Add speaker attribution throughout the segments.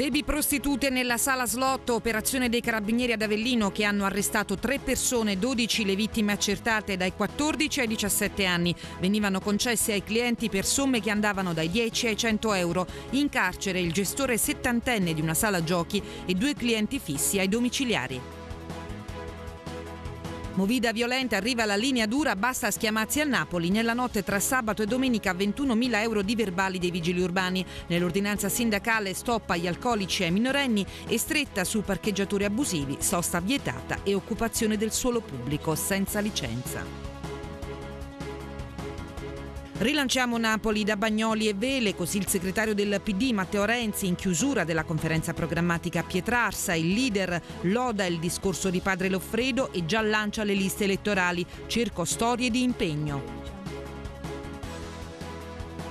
Speaker 1: Baby prostitute nella sala slot, operazione dei carabinieri ad Avellino che hanno arrestato tre persone, 12 le vittime accertate dai 14 ai 17 anni. Venivano concesse ai clienti per somme che andavano dai 10 ai 100 euro. In carcere il gestore settantenne di una sala giochi e due clienti fissi ai domiciliari. Movida violenta, arriva la linea dura, basta schiamazzi al Napoli. Nella notte tra sabato e domenica 21.000 euro di verbali dei vigili urbani. Nell'ordinanza sindacale stoppa agli alcolici e ai minorenni e stretta su parcheggiatori abusivi, sosta vietata e occupazione del suolo pubblico senza licenza. Rilanciamo Napoli da Bagnoli e Vele, così il segretario del PD Matteo Renzi in chiusura della conferenza programmatica a Pietrarsa, il leader loda il discorso di padre Loffredo e già lancia le liste elettorali, cerco storie di impegno.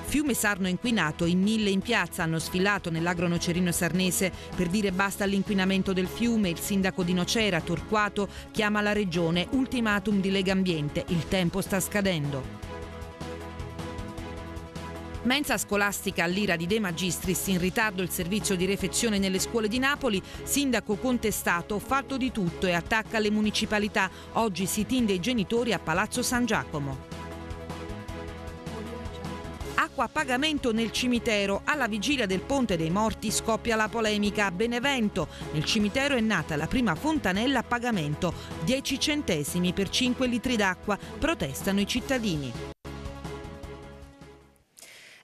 Speaker 1: Fiume Sarno inquinato, in mille in piazza hanno sfilato nell'agro nocerino sarnese per dire basta all'inquinamento del fiume. Il sindaco di Nocera, Torquato, chiama la regione ultimatum di Lega Ambiente. Il tempo sta scadendo. Mensa scolastica all'ira di De Magistris, in ritardo il servizio di refezione nelle scuole di Napoli, sindaco contestato, fatto di tutto e attacca le municipalità. Oggi si tinde i genitori a Palazzo San Giacomo acqua a pagamento nel cimitero. Alla vigilia del Ponte dei Morti scoppia la polemica a Benevento. Nel cimitero è nata la prima fontanella a pagamento, 10 centesimi per 5 litri d'acqua, protestano i cittadini.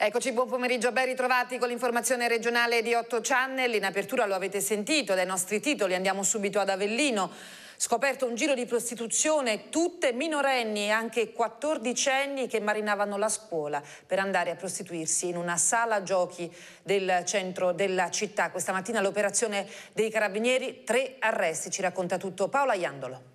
Speaker 1: Eccoci, buon pomeriggio, ben ritrovati con l'informazione regionale di 8 Channel. In apertura lo avete sentito dai nostri titoli, andiamo subito ad Avellino. Scoperto un giro di prostituzione, tutte minorenni e anche quattordicenni che marinavano la scuola per andare a prostituirsi in una sala giochi del centro della città. Questa mattina l'operazione dei carabinieri, tre arresti, ci racconta tutto Paola Iandolo.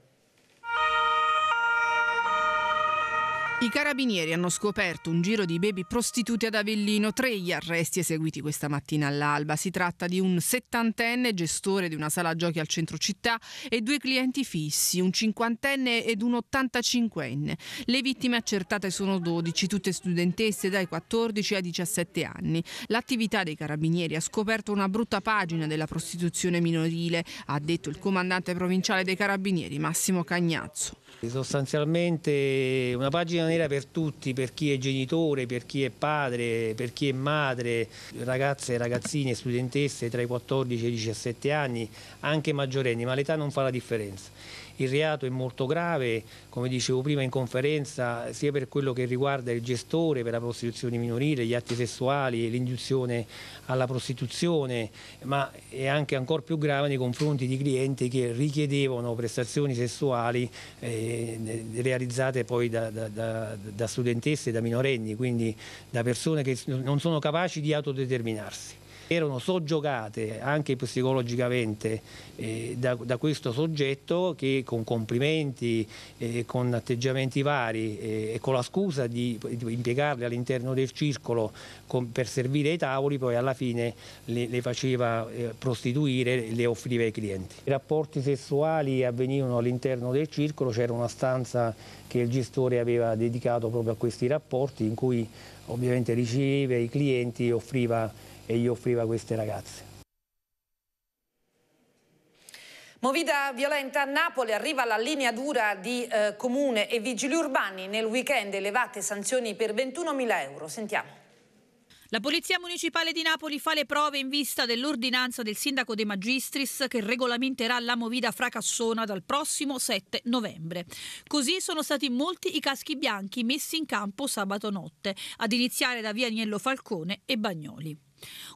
Speaker 1: I carabinieri hanno scoperto un giro di baby prostitute ad Avellino, tre gli arresti eseguiti questa mattina all'alba. Si tratta di un settantenne gestore di una sala giochi al centro città e due clienti fissi, un cinquantenne ed un ottantacinquenne. Le vittime accertate sono 12, tutte studentesse dai 14 ai 17 anni. L'attività dei carabinieri ha scoperto una brutta pagina della prostituzione minorile, ha detto il comandante provinciale dei carabinieri Massimo Cagnazzo.
Speaker 2: Sostanzialmente una pagina nera per tutti, per chi è genitore, per chi è padre, per chi è madre, ragazze, ragazzine, studentesse tra i 14 e i 17 anni, anche maggiorenni, ma l'età non fa la differenza il reato è molto grave, come dicevo prima in conferenza, sia per quello che riguarda il gestore per la prostituzione minorile, gli atti sessuali, e l'induzione alla prostituzione, ma è anche ancora più grave nei confronti di clienti che richiedevano prestazioni sessuali eh, realizzate poi da, da, da, da studentesse e da minorenni, quindi da persone che non sono capaci di autodeterminarsi erano soggiogate anche psicologicamente eh, da, da, questo soggetto che con complimenti, eh, con atteggiamenti vari eh, e con la scusa di, di impiegarle all'interno del circolo con, per servire ai tavoli, poi alla fine le, le faceva eh, prostituire e le offriva ai clienti. I rapporti sessuali avvenivano all'interno del circolo, c'era una stanza che il gestore aveva dedicato proprio a questi rapporti in cui ovviamente riceveva i clienti e offriva e gli offriva queste ragazze.
Speaker 1: Movida violenta a Napoli arriva la linea dura di eh, comune e vigili urbani. Nel weekend elevate sanzioni per 21.000 euro. Sentiamo.
Speaker 3: La Polizia Municipale di Napoli fa le prove in vista dell'ordinanza del sindaco De Magistris che regolamenterà la movida fracassona dal prossimo 7 novembre. Così sono stati molti i caschi bianchi messi in campo sabato notte, ad iniziare da via Agnello Falcone e Bagnoli.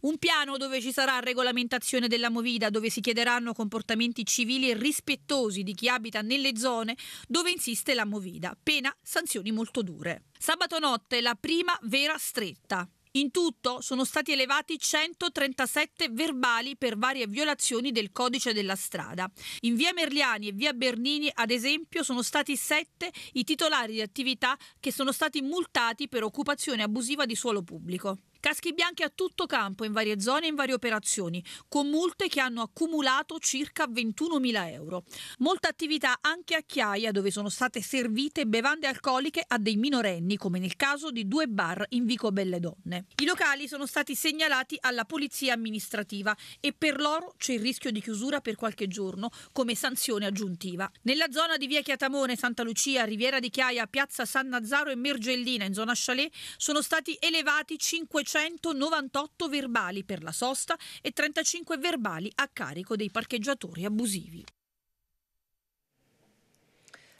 Speaker 3: Un piano dove ci sarà regolamentazione della movida, dove si chiederanno comportamenti civili e rispettosi di chi abita nelle zone dove insiste la movida, pena sanzioni molto dure. Sabato notte la prima vera stretta. In tutto sono stati elevati 137 verbali per varie violazioni del codice della strada. In via Merliani e via Bernini, ad esempio, sono stati 7 i titolari di attività che sono stati multati per occupazione abusiva di suolo pubblico. Caschi bianchi a tutto campo, in varie zone e in varie operazioni, con multe che hanno accumulato circa 21.000 euro. Molta attività anche a Chiaia, dove sono state servite bevande alcoliche a dei minorenni, come nel caso di due bar in Vico Belle Donne. I locali sono stati segnalati alla polizia amministrativa e per loro c'è il rischio di chiusura per qualche giorno come sanzione aggiuntiva. Nella zona di via Chiatamone, Santa Lucia, Riviera di Chiaia, Piazza San Nazaro e Mergellina, in zona Chalet, sono stati elevati 500 298 verbali per la sosta e 35 verbali a carico dei parcheggiatori abusivi.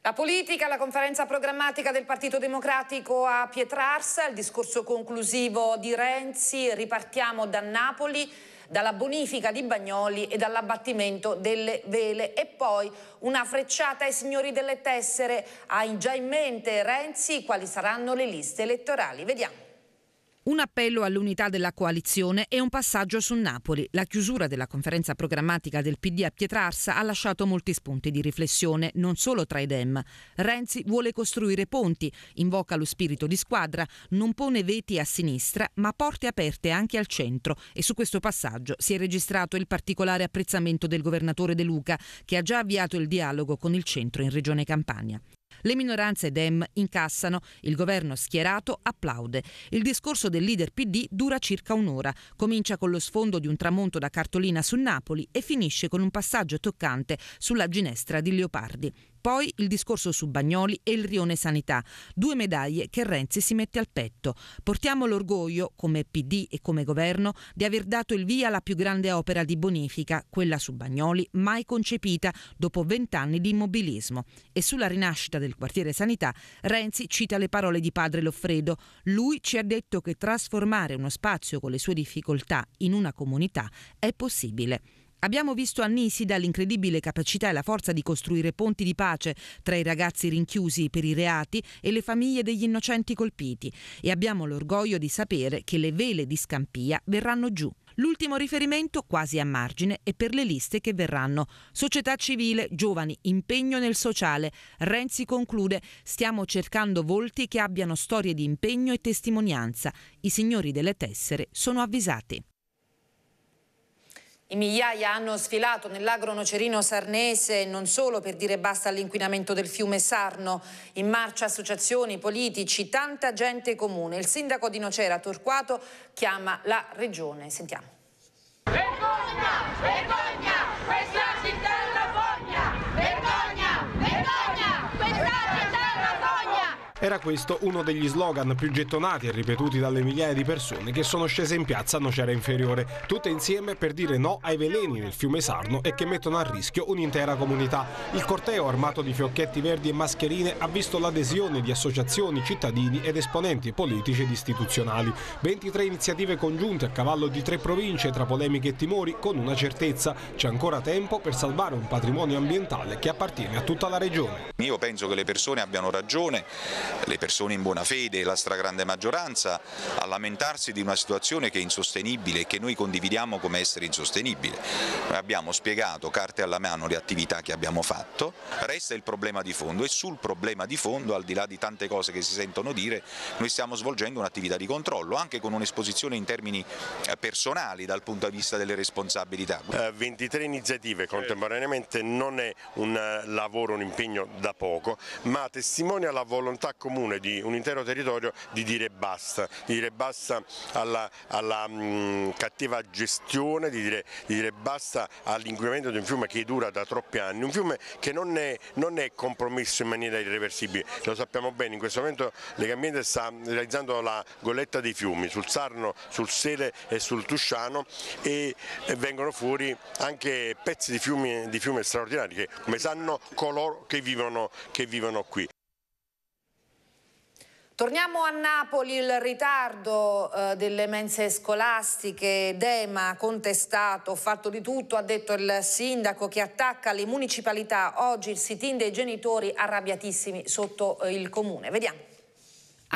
Speaker 4: La
Speaker 1: politica, la conferenza programmatica del Partito Democratico a Pietrarsa, il discorso conclusivo di Renzi, ripartiamo da Napoli, dalla bonifica di Bagnoli e dall'abbattimento delle vele e poi una frecciata ai signori delle tessere, Hai già in mente Renzi quali saranno le liste elettorali. Vediamo. Un appello all'unità della coalizione e un passaggio su Napoli. La chiusura della conferenza programmatica del PD a Pietrarsa ha lasciato molti spunti di riflessione, non solo tra i Dem. Renzi vuole costruire ponti, invoca lo spirito di squadra, non pone veti a sinistra, ma porte aperte anche al centro. E su questo passaggio si è registrato il particolare apprezzamento del governatore De Luca, che ha già avviato il dialogo con il centro in Regione Campania. Le minoranze Dem incassano, il governo schierato applaude. Il discorso del leader PD dura circa un'ora. Comincia con lo sfondo di un tramonto da cartolina su Napoli e finisce con un passaggio toccante sulla ginestra di Leopardi. Poi il discorso su Bagnoli e il Rione Sanità, due medaglie che Renzi si mette al petto. Portiamo l'orgoglio, come PD e come governo, di aver dato il via alla più grande opera di bonifica, quella su Bagnoli, mai concepita dopo vent'anni di immobilismo. E sulla rinascita del quartiere Sanità, Renzi cita le parole di padre Loffredo. Lui ci ha detto che trasformare uno spazio con le sue difficoltà in una comunità è possibile. Abbiamo visto a Nisida l'incredibile capacità e la forza di costruire ponti di pace tra i ragazzi rinchiusi per i reati e le famiglie degli innocenti colpiti e abbiamo l'orgoglio di sapere che le vele di Scampia verranno giù. L'ultimo riferimento, quasi a margine, è per le liste che verranno. Società civile, giovani, impegno nel sociale. Renzi conclude, stiamo cercando volti che abbiano storie di impegno e testimonianza. I signori delle tessere sono avvisati. I migliaia hanno sfilato nell'agro nocerino sarnese non solo per dire basta all'inquinamento del fiume Sarno, in marcia associazioni, politici, tanta gente comune. Il sindaco di Nocera, Torquato, chiama la regione. Sentiamo.
Speaker 3: Vergogna! Vergogna!
Speaker 5: Era questo uno degli slogan più gettonati e ripetuti dalle migliaia di persone che sono scese in piazza a Nocera Inferiore, tutte insieme per dire no ai veleni nel fiume Sarno e che mettono a rischio un'intera comunità. Il corteo armato di fiocchetti verdi e mascherine ha visto l'adesione di associazioni, cittadini ed esponenti politici ed istituzionali. 23 iniziative congiunte a cavallo di tre province tra polemiche e timori con una certezza. C'è ancora tempo per salvare un patrimonio ambientale che appartiene a tutta la regione. Io penso che le persone abbiano ragione le persone in buona fede, la stragrande maggioranza, a lamentarsi di una situazione che è insostenibile e che noi condividiamo come essere insostenibile. Noi abbiamo spiegato carte alla mano le attività che abbiamo fatto, resta il problema di fondo e sul problema di fondo, al di là di tante cose che si sentono dire, noi stiamo svolgendo un'attività di controllo,
Speaker 6: anche con un'esposizione in termini eh, personali dal punto di vista delle responsabilità. 23 eh, iniziative contemporaneamente non è un eh, lavoro, un impegno da poco, ma testimonia la volontà comune di un intero territorio di dire basta, di dire basta alla, alla mh, mm, cattiva gestione, di dire, di dire basta all'inquinamento di un fiume che dura da troppi anni, un fiume che non è, non è compromesso in maniera irreversibile, lo sappiamo bene, in questo momento Legambiente sta realizzando la goletta dei fiumi sul Sarno, sul Sele e sul Tusciano e vengono fuori anche pezzi di fiume, di fiume straordinari che come sanno coloro che vivono, che vivono
Speaker 7: qui.
Speaker 1: Torniamo a Napoli, il ritardo eh, delle mense scolastiche, Dema contestato, fatto di tutto, ha detto il sindaco che attacca le municipalità, oggi il sit-in dei genitori arrabbiatissimi sotto eh, il comune. Vediamo.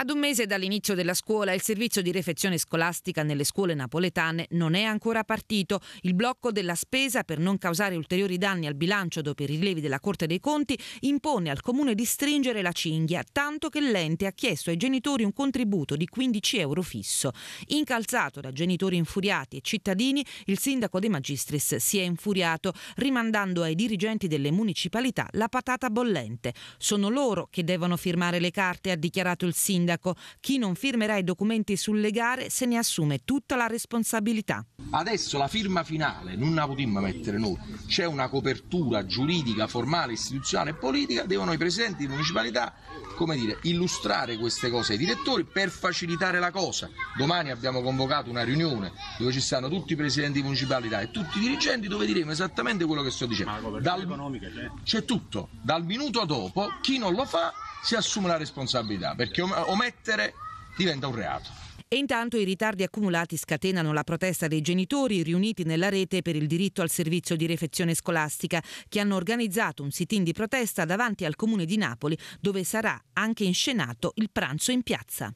Speaker 1: Ad un mese dall'inizio della scuola il servizio di refezione scolastica nelle scuole napoletane non è ancora partito. Il blocco della spesa per non causare ulteriori danni al bilancio dopo i rilievi della Corte dei Conti impone al Comune di stringere la cinghia, tanto che l'ente ha chiesto ai genitori un contributo di 15 euro fisso. Incalzato da genitori infuriati e cittadini, il sindaco De Magistris si è infuriato, rimandando ai dirigenti delle municipalità la patata bollente. Sono loro che devono firmare le carte, ha dichiarato il sindaco sindaco. Chi non firmerà i documenti sulle
Speaker 7: gare se ne assume tutta la responsabilità. Adesso la firma finale non la potremmo mettere noi, c'è una copertura giuridica, formale, istituzionale e politica, devono i presidenti di municipalità come dire, illustrare queste cose ai direttori per facilitare la cosa. Domani abbiamo convocato una riunione dove ci stanno tutti i presidenti di municipalità e tutti i dirigenti dove diremo esattamente quello che sto dicendo. Dal, c'è tutto, dal minuto dopo chi non lo fa si assume la responsabilità perché o, o commettere diventa un reato.
Speaker 1: E intanto i ritardi accumulati scatenano la protesta dei genitori riuniti nella rete per il diritto al servizio di refezione scolastica, che hanno organizzato un sit-in di protesta davanti al comune di Napoli, dove sarà anche inscenato il pranzo in piazza.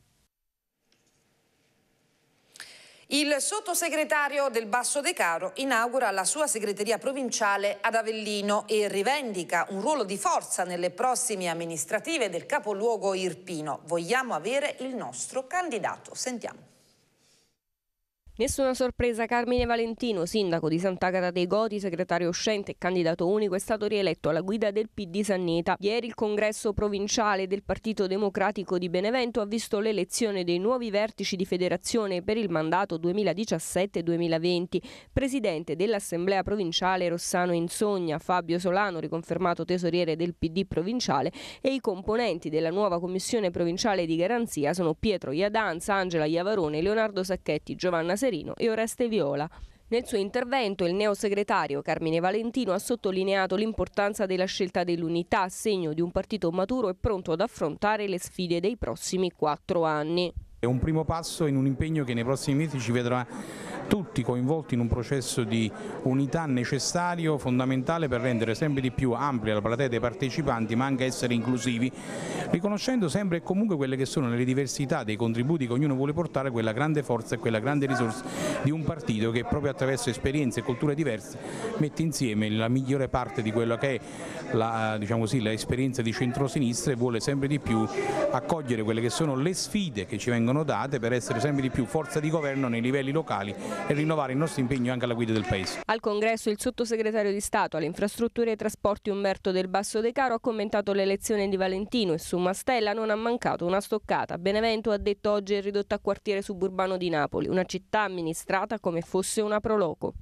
Speaker 1: Il sottosegretario del Basso De Caro inaugura la sua segreteria provinciale ad Avellino e rivendica un ruolo di forza nelle prossime amministrative del capoluogo irpino. Vogliamo avere il nostro candidato. Sentiamo.
Speaker 4: Nessuna sorpresa, Carmine Valentino, sindaco di Sant'Agata dei Goti, segretario uscente e candidato unico, è stato rieletto alla guida del PD Sannita. Ieri il congresso provinciale del Partito Democratico di Benevento ha visto l'elezione dei nuovi vertici di federazione per il mandato 2017-2020. Presidente dell'Assemblea provinciale Rossano Insogna, Fabio Solano, riconfermato tesoriere del PD provinciale, e i componenti della nuova commissione provinciale di garanzia sono Pietro Iadanza, Angela Iavarone, Leonardo Sacchetti, Giovanna Serena Severino e Oreste Viola. Nel suo intervento il neosegretario Carmine Valentino ha sottolineato l'importanza della scelta dell'unità, segno di un partito maturo e pronto ad affrontare le sfide dei prossimi quattro anni.
Speaker 5: È un primo passo in un impegno che nei prossimi mesi ci vedrà tutti coinvolti in un processo di unità necessario, fondamentale per rendere sempre di più ampia la platea dei partecipanti ma anche essere inclusivi, riconoscendo sempre e comunque quelle che sono le diversità dei contributi che ognuno vuole portare, quella grande forza e quella grande risorsa di un partito che proprio attraverso esperienze e culture diverse mette insieme la migliore parte di quella che è diciamo l'esperienza diciamo di centrosinistra e vuole sempre di più accogliere quelle che sono le sfide che ci vengono vengono date per essere sempre di più forza di governo nei livelli locali e rinnovare il nostro impegno anche alla guida del Paese.
Speaker 4: Al congresso il sottosegretario di Stato alle infrastrutture e trasporti Umberto del Basso De Caro ha commentato l'elezione di Valentino e su Mastella non ha mancato una stoccata. Benevento ha detto oggi è ridotta a quartiere suburbano di Napoli, una città amministrata come fosse una proloco.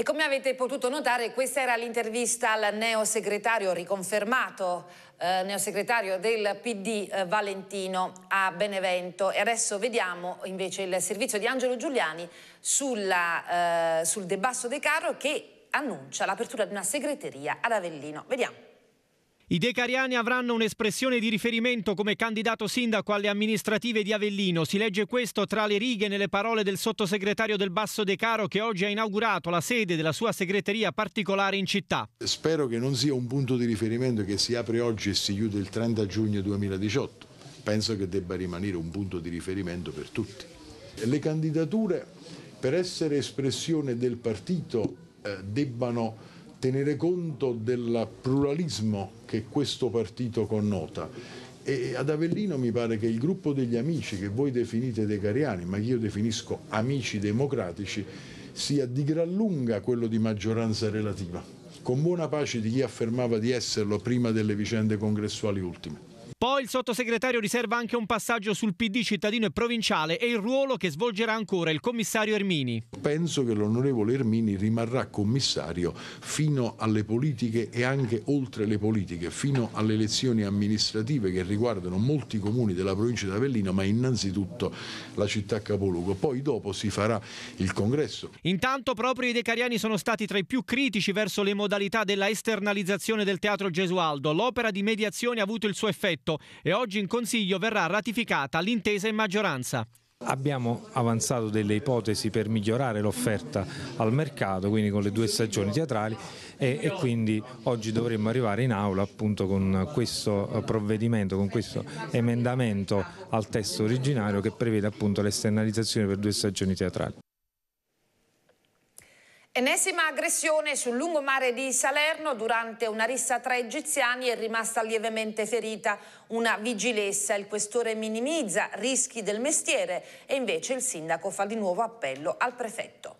Speaker 1: E come avete potuto notare questa era l'intervista al neosegretario riconfermato, eh, neosegretario del PD eh, Valentino a Benevento. E adesso vediamo invece il servizio di Angelo Giuliani sulla, eh, sul debasso De carro che annuncia l'apertura di una segreteria ad Avellino. Vediamo.
Speaker 2: I decariani avranno un'espressione di riferimento come candidato sindaco alle amministrative di Avellino. Si legge questo tra le righe nelle parole del sottosegretario del Basso Decaro che oggi ha inaugurato la sede della sua segreteria particolare in città.
Speaker 7: Spero che non sia un punto di riferimento che si apre oggi e si chiude il 30 giugno 2018. Penso che debba rimanere un punto di riferimento per tutti. Le candidature per essere espressione del partito eh, debbano tenere conto del pluralismo che questo partito connota. E ad Avellino mi pare che il gruppo degli amici che voi definite dei cariani, ma che io definisco amici democratici, sia di gran lunga quello di maggioranza relativa, con buona pace di chi affermava di esserlo prima delle vicende congressuali ultime.
Speaker 2: Poi il sottosegretario riserva anche un passaggio sul PD cittadino e provinciale e il ruolo che svolgerà ancora il commissario Ermini.
Speaker 7: Penso che l'onorevole Ermini rimarrà commissario fino alle politiche e anche oltre le politiche, fino alle elezioni amministrative che riguardano molti comuni della provincia di Avellino, ma innanzitutto la città capoluogo. Poi dopo si farà il congresso.
Speaker 2: Intanto proprio i decariani sono stati tra i più critici verso le modalità della esternalizzazione del teatro Gesualdo. L'opera di mediazione ha avuto il suo effetto e oggi in Consiglio verrà ratificata l'intesa
Speaker 6: in maggioranza. Abbiamo avanzato delle ipotesi per migliorare l'offerta al mercato, quindi con le due stagioni teatrali e, e, quindi oggi dovremmo arrivare in aula appunto con questo provvedimento, con questo emendamento al testo originario che prevede appunto l'esternalizzazione per due stagioni teatrali.
Speaker 1: Ennesima aggressione sul lungomare di Salerno durante una rissa tra egiziani è rimasta lievemente ferita una vigilessa. Il questore minimizza rischi del mestiere e invece il sindaco fa di nuovo appello al prefetto.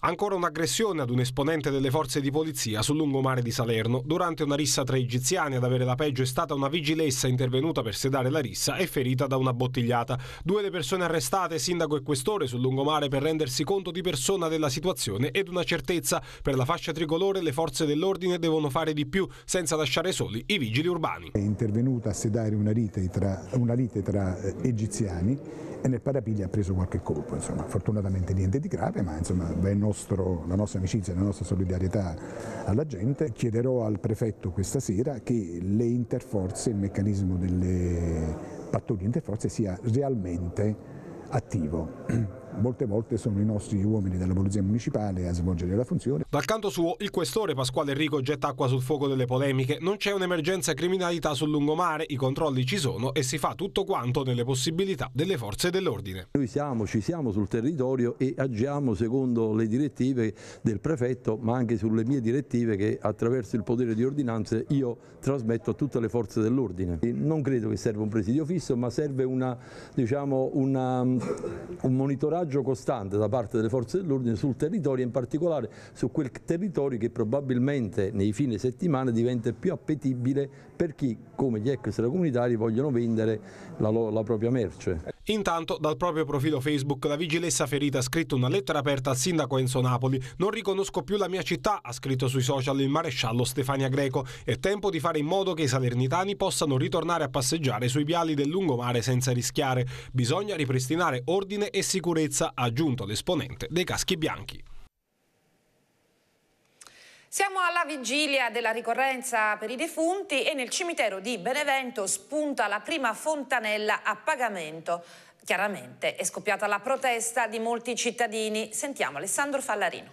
Speaker 5: Ancora un'aggressione ad un esponente delle forze di polizia sul lungomare di Salerno. Durante una rissa tra egiziani ad avere la peggio è stata una vigilessa intervenuta per sedare la rissa e ferita da una bottigliata. Due le persone arrestate, sindaco e questore, sul lungomare per rendersi conto di persona della situazione ed una certezza. Per la fascia tricolore le forze dell'ordine devono fare di più, senza lasciare soli i vigili urbani. È intervenuta a sedare una lite tra, una lite tra eh, egiziani e nel parapiglia ha preso qualche colpo, insomma, fortunatamente niente di grave, ma insomma va nostro, la nostra amicizia e la nostra solidarietà alla gente. Chiederò al prefetto questa sera che le interforze, il meccanismo delle pattuglie interforze sia realmente attivo molte volte sono i nostri uomini della Polizia Municipale a svolgere la funzione. Dal canto suo, il questore Pasquale Enrico getta acqua sul fuoco delle polemiche. Non c'è un'emergenza criminalità sul lungomare, i controlli ci sono e si fa tutto quanto nelle possibilità delle forze
Speaker 7: dell'ordine. Noi siamo, ci siamo sul territorio e agiamo secondo le direttive del prefetto, ma anche sulle mie direttive che attraverso il potere di ordinanze io trasmetto a tutte le forze dell'ordine. Non credo che serva un presidio fisso, ma serve una, diciamo, una, un monitoraggio monitoraggio costante da parte delle forze dell'ordine sul territorio, in particolare su quel territorio che probabilmente nei fine settimana diventa più appetibile per chi, come gli ex comunitari, vogliono vendere la, la propria merce.
Speaker 5: Intanto dal proprio profilo Facebook la vigilessa ferita ha scritto una lettera aperta al sindaco Enzo Napoli. Non riconosco più la mia città, ha scritto sui social il maresciallo Stefania Greco. È tempo di fare in modo che i salernitani possano ritornare a passeggiare sui viali del lungomare senza rischiare. Bisogna ripristinare ordine e sicurezza, ha aggiunto l'esponente dei caschi bianchi.
Speaker 1: Siamo alla vigilia della ricorrenza per i defunti e nel cimitero di Benevento spunta la prima fontanella a pagamento. Chiaramente è scoppiata la protesta di molti cittadini. Sentiamo Alessandro Fallarino.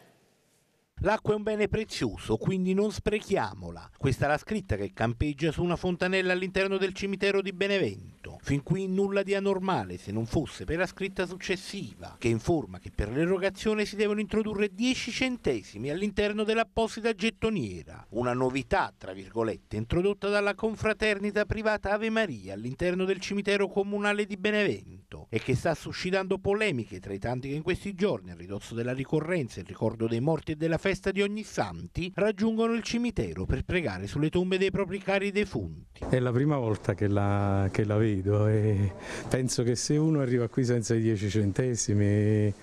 Speaker 6: L'acqua è un bene prezioso, quindi non sprechiamola. Questa è la scritta che campeggia su una fontanella all'interno del cimitero di Benevento tutto. Fin qui nulla di anormale se non fosse per la scritta successiva che informa che per l'erogazione si devono introdurre 10 centesimi all'interno dell'apposita gettoniera, una novità tra virgolette introdotta dalla confraternita privata Ave Maria all'interno del cimitero comunale di Benevento e che sta suscitando polemiche tra i tanti che in questi giorni a ridosso della ricorrenza, il ricordo dei morti e della festa di ogni santi, raggiungono il cimitero per pregare sulle tombe dei propri cari defunti. È la prima volta che la, che la vedo reddito e penso che se uno arriva qui senza i 10 centesimi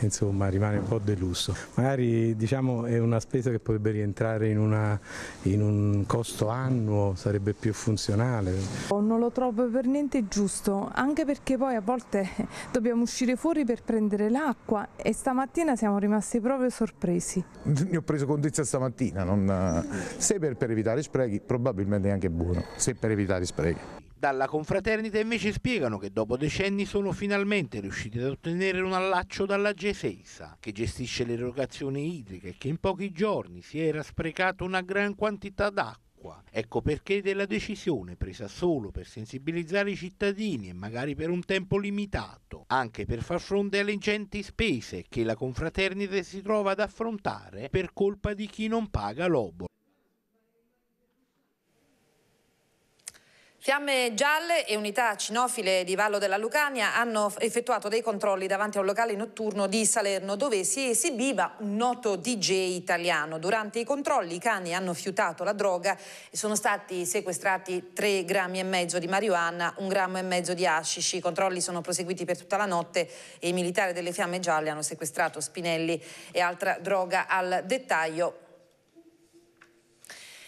Speaker 6: insomma rimane un po' deluso. Magari diciamo è una spesa che potrebbe rientrare in, una, in un costo annuo, sarebbe più funzionale.
Speaker 1: Oh, non lo trovo per niente giusto, anche perché poi a volte dobbiamo uscire fuori per prendere l'acqua e stamattina siamo rimasti proprio sorpresi.
Speaker 6: Ne ho preso contezza stamattina, non... se per, per evitare sprechi probabilmente è anche buono, se per evitare sprechi. Dalla confraternita invece spiegano che dopo decenni sono finalmente riusciti ad ottenere un allaccio dalla Geseisa, che gestisce l'erogazione idrica e che in pochi giorni si era sprecato una gran quantità d'acqua Ecco perché della decisione presa solo per sensibilizzare i cittadini e magari per un tempo limitato, anche per far fronte alle ingenti spese che la confraternita si trova ad affrontare per colpa di chi non paga l'obolo.
Speaker 1: Fiamme gialle e unità cinofile di Vallo della Lucania hanno effettuato dei controlli davanti a un locale notturno di Salerno dove si esibiva un noto DJ italiano. Durante i controlli i cani hanno fiutato la droga e sono stati sequestrati 3 grammi e mezzo di marijuana, un grammo e mezzo di hashish. I controlli sono proseguiti per tutta la notte e i militari delle Fiamme Gialle hanno sequestrato spinelli e altra droga al dettaglio.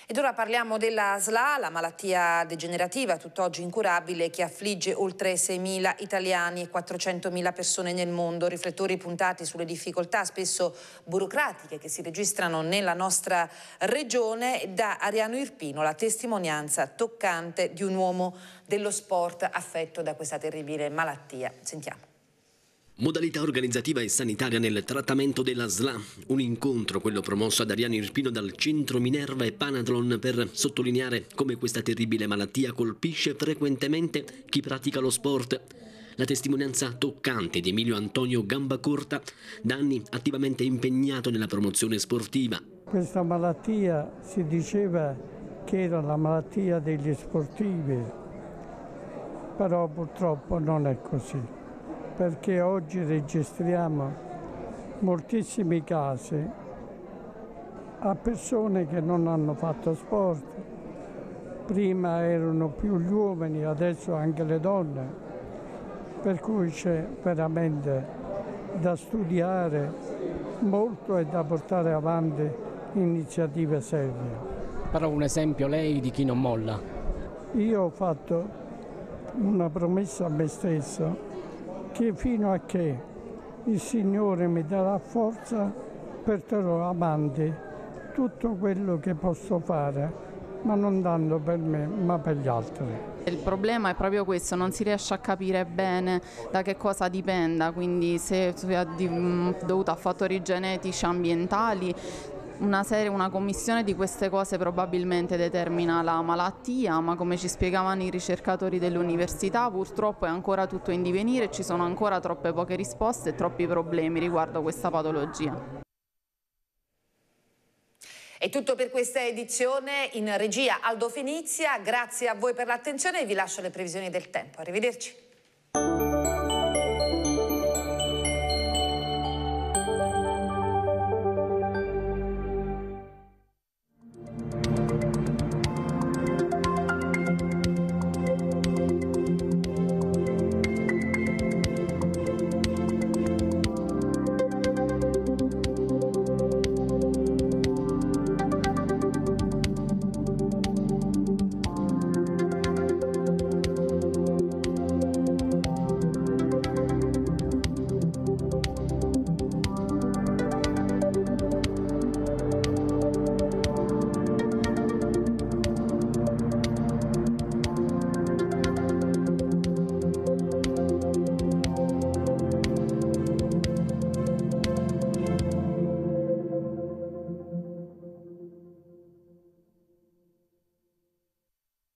Speaker 1: Ed ora parliamo della SLA, la malattia degenerativa tutt'oggi incurabile che affligge oltre 6.000 italiani e 400.000 persone nel mondo. Riflettori puntati sulle difficoltà spesso burocratiche che si registrano nella nostra regione. Da Ariano Irpino la testimonianza toccante di un uomo dello sport affetto da questa terribile malattia. Sentiamo.
Speaker 5: Modalità organizzativa e sanitaria nel trattamento della SLA, un incontro, quello promosso ad Ariani Irpino dal centro Minerva e Panathlon per sottolineare come questa terribile malattia colpisce frequentemente chi pratica lo sport. La testimonianza toccante di Emilio Antonio Gambacorta, da anni attivamente impegnato nella promozione sportiva.
Speaker 2: Questa malattia si diceva che era la malattia degli sportivi, però purtroppo non è così perché oggi registriamo moltissimi casi a persone che non hanno fatto sport. Prima erano più gli uomini, adesso anche le donne, per cui c'è veramente da studiare molto e da portare avanti iniziative serie. Però un esempio lei di chi non molla? Io ho fatto una promessa a me stesso che fino a che il Signore mi darà forza porterò avanti tutto quello che posso fare, ma non tanto per me, ma per gli altri.
Speaker 3: Il problema è proprio questo, non si riesce a capire bene da che cosa dipenda, quindi se è dovuto a fattori genetici ambientali, una, serie, una commissione di queste cose probabilmente determina la malattia, ma come ci spiegavano i ricercatori dell'università purtroppo è ancora tutto in divenire, ci sono ancora troppe poche risposte e troppi problemi riguardo questa patologia.
Speaker 1: È tutto per questa edizione in regia Aldo Finizia, grazie a voi per l'attenzione e vi lascio le previsioni del tempo. Arrivederci.